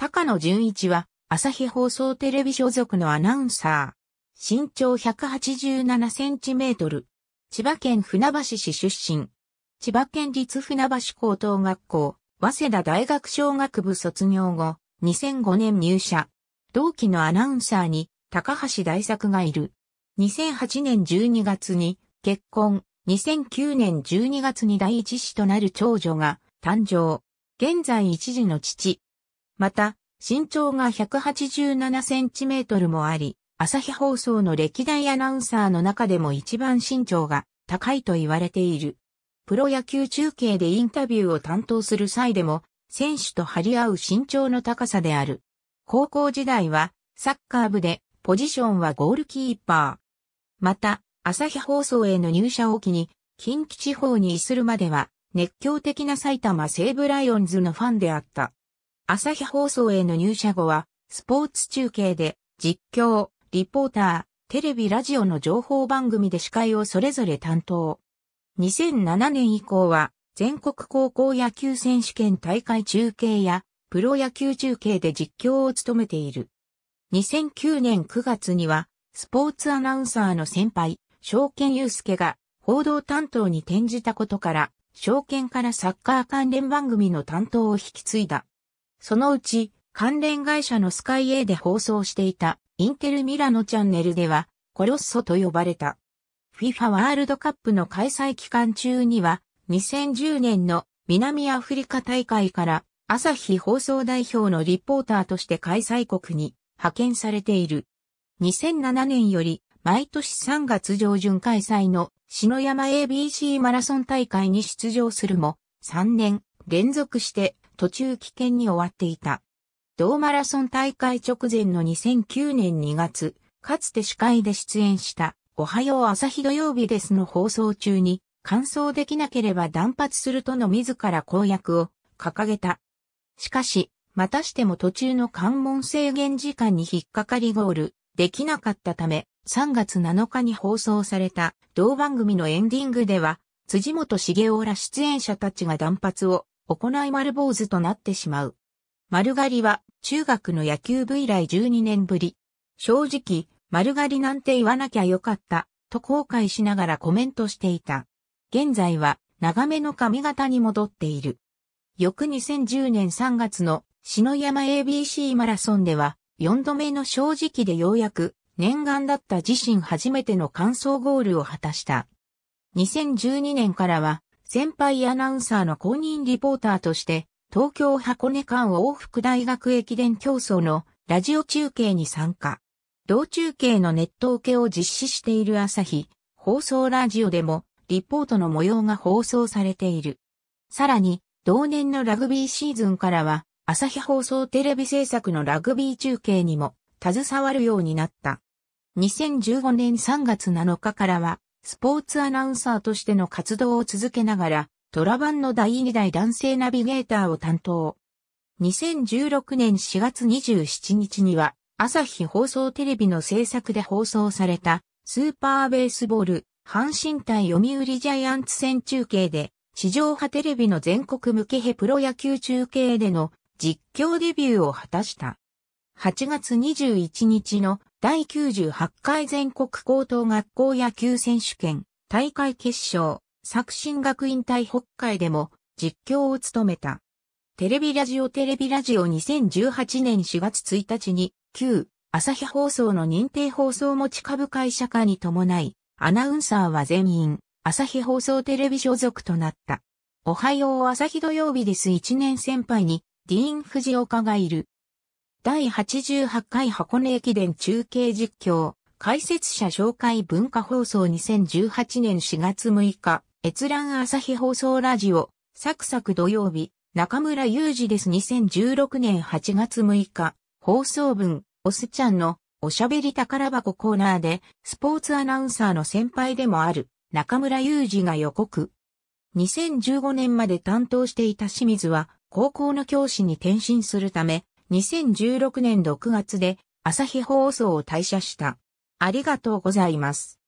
高野純一は、朝日放送テレビ所属のアナウンサー。身長187センチメートル。千葉県船橋市出身。千葉県立船橋高等学校、早稲田大学小学部卒業後、2005年入社。同期のアナウンサーに、高橋大作がいる。2008年12月に、結婚。2009年12月に第一子となる長女が、誕生。現在一児の父、また、身長が187センチメートルもあり、朝日放送の歴代アナウンサーの中でも一番身長が高いと言われている。プロ野球中継でインタビューを担当する際でも、選手と張り合う身長の高さである。高校時代は、サッカー部で、ポジションはゴールキーパー。また、朝日放送への入社を機に、近畿地方に移するまでは、熱狂的な埼玉西武ライオンズのファンであった。朝日放送への入社後は、スポーツ中継で、実況、リポーター、テレビラジオの情報番組で司会をそれぞれ担当。2007年以降は、全国高校野球選手権大会中継や、プロ野球中継で実況を務めている。2009年9月には、スポーツアナウンサーの先輩、証券祐介が、報道担当に転じたことから、証券からサッカー関連番組の担当を引き継いだ。そのうち、関連会社のスカイ A で放送していた、インテルミラノチャンネルでは、コロッソと呼ばれた。FIFA ワールドカップの開催期間中には、2010年の南アフリカ大会から、朝日放送代表のリポーターとして開催国に派遣されている。2007年より、毎年3月上旬開催の篠山 ABC マラソン大会に出場するも、3年連続して途中危険に終わっていた。同マラソン大会直前の2009年2月、かつて司会で出演した、おはよう朝日土曜日ですの放送中に、完走できなければ断髪するとの自ら公約を掲げた。しかし、またしても途中の関門制限時間に引っかかりゴール、できなかったため、3月7日に放送された同番組のエンディングでは、辻元茂雄ら出演者たちが断髪を行い丸坊主となってしまう。丸刈りは中学の野球部以来12年ぶり。正直、丸刈りなんて言わなきゃよかった、と後悔しながらコメントしていた。現在は長めの髪型に戻っている。翌2010年3月の篠山 ABC マラソンでは4度目の正直でようやく念願だった自身初めての完走ゴールを果たした。2012年からは先輩アナウンサーの公認リポーターとして、東京箱根間往復大学駅伝競争のラジオ中継に参加。同中継のネット受けを実施している朝日、放送ラジオでも、リポートの模様が放送されている。さらに、同年のラグビーシーズンからは、朝日放送テレビ制作のラグビー中継にも、携わるようになった。2015年3月7日からは、スポーツアナウンサーとしての活動を続けながら、トラバンの第2代男性ナビゲーターを担当。2016年4月27日には、朝日放送テレビの制作で放送された、スーパーベースボール、阪神対読売ジャイアンツ戦中継で、地上波テレビの全国向けへプロ野球中継での実況デビューを果たした。8月21日の第98回全国高等学校野球選手権大会決勝作新学院対北海でも実況を務めた。テレビラジオテレビラジオ2018年4月1日に旧朝日放送の認定放送持ち株会社化に伴いアナウンサーは全員朝日放送テレビ所属となった。おはよう朝日土曜日です1年先輩にディーン・フジオカがいる。第88回箱根駅伝中継実況、解説者紹介文化放送2018年4月6日、閲覧朝日放送ラジオ、サクサク土曜日、中村雄二です2016年8月6日、放送分、おすちゃんのおしゃべり宝箱コーナーで、スポーツアナウンサーの先輩でもある、中村雄二が予告。2015年まで担当していた清水は、高校の教師に転身するため、2016年6月で朝日放送を退社した。ありがとうございます。